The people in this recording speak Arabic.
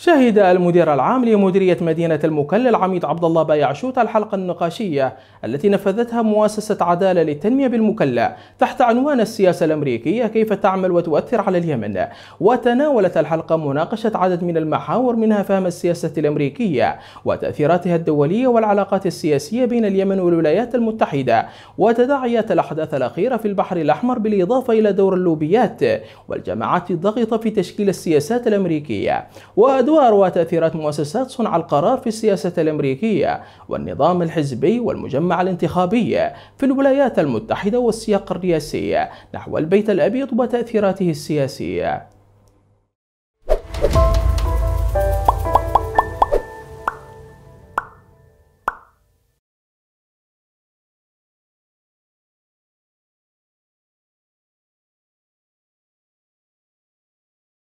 شهد المدير العام لمديرية مدينة المكل العميد عبد الله بايعشوت الحلقة النقاشية التي نفذتها مؤسسة عدالة للتنمية بالمكلا تحت عنوان السياسة الأمريكية كيف تعمل وتؤثر على اليمن وتناولت الحلقة مناقشة عدد من المحاور منها فهم السياسة الأمريكية وتأثيراتها الدولية والعلاقات السياسية بين اليمن والولايات المتحدة وتداعيات الأحداث الأخيرة في البحر الأحمر بالإضافة إلى دور اللوبيات والجماعات الضاغطة في تشكيل السياسات الأمريكية جدوى وتأثيرات تأثيرات مؤسسات صنع القرار في السياسة الأمريكية والنظام الحزبي والمجمع الانتخابي في الولايات المتحدة والسياق الرئاسي نحو البيت الأبيض وتأثيراته السياسية